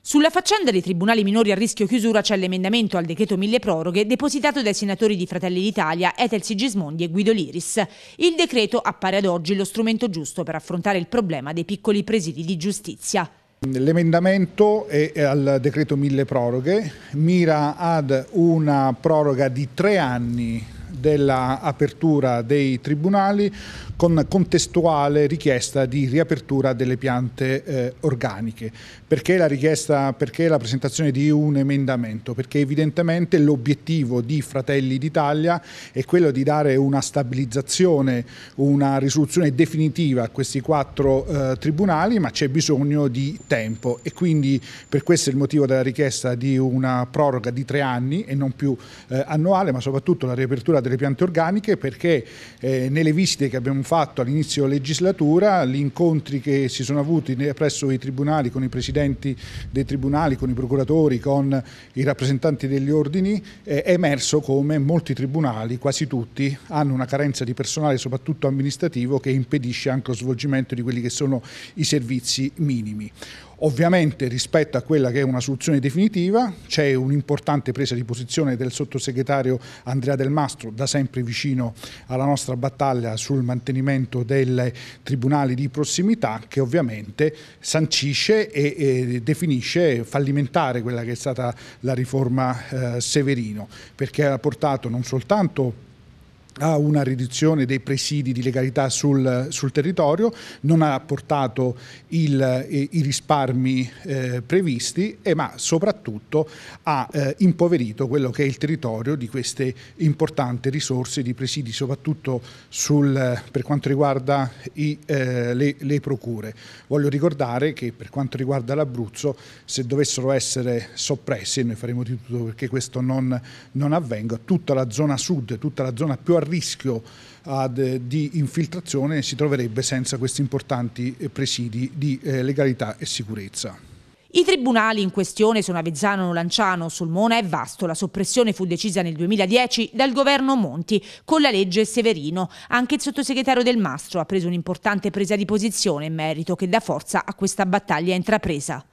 Sulla faccenda dei tribunali minori a rischio chiusura c'è l'emendamento al decreto mille proroghe depositato dai senatori di Fratelli d'Italia Etel Sigismondi e Guido Liris. Il decreto appare ad oggi lo strumento giusto per affrontare il problema dei piccoli presidi di giustizia. L'emendamento al decreto mille proroghe mira ad una proroga di tre anni dell'apertura dei tribunali con contestuale richiesta di riapertura delle piante eh, organiche. Perché la, richiesta, perché la presentazione di un emendamento? Perché evidentemente l'obiettivo di Fratelli d'Italia è quello di dare una stabilizzazione, una risoluzione definitiva a questi quattro eh, tribunali, ma c'è bisogno di tempo e quindi per questo è il motivo della richiesta di una proroga di tre anni e non più eh, annuale, ma soprattutto la riapertura del delle piante organiche perché eh, nelle visite che abbiamo fatto all'inizio legislatura, gli incontri che si sono avuti presso i tribunali con i presidenti dei tribunali, con i procuratori, con i rappresentanti degli ordini, eh, è emerso come molti tribunali, quasi tutti, hanno una carenza di personale, soprattutto amministrativo, che impedisce anche lo svolgimento di quelli che sono i servizi minimi. Ovviamente rispetto a quella che è una soluzione definitiva c'è un'importante presa di posizione del sottosegretario Andrea Del Mastro, da sempre vicino alla nostra battaglia sul mantenimento dei tribunali di prossimità che ovviamente sancisce e, e definisce fallimentare quella che è stata la riforma eh, Severino, perché ha portato non soltanto a una riduzione dei presidi di legalità sul, sul territorio, non ha portato il, eh, i risparmi eh, previsti, e, ma soprattutto ha eh, impoverito quello che è il territorio di queste importanti risorse di presidi, soprattutto sul, eh, per quanto riguarda i, eh, le, le, procure. Voglio ricordare che per quanto riguarda l'Abruzzo, se dovessero essere soppresse, e noi faremo di tutto perché questo non, non avvenga, tutta la zona sud, tutta la zona più arretrata rischio ad, eh, di infiltrazione si troverebbe senza questi importanti eh, presidi di eh, legalità e sicurezza. I tribunali in questione sono Avezzano, Lanciano, Sulmona e Vasto. La soppressione fu decisa nel 2010 dal governo Monti con la legge Severino. Anche il sottosegretario Del Mastro ha preso un'importante presa di posizione in merito che dà forza a questa battaglia intrapresa.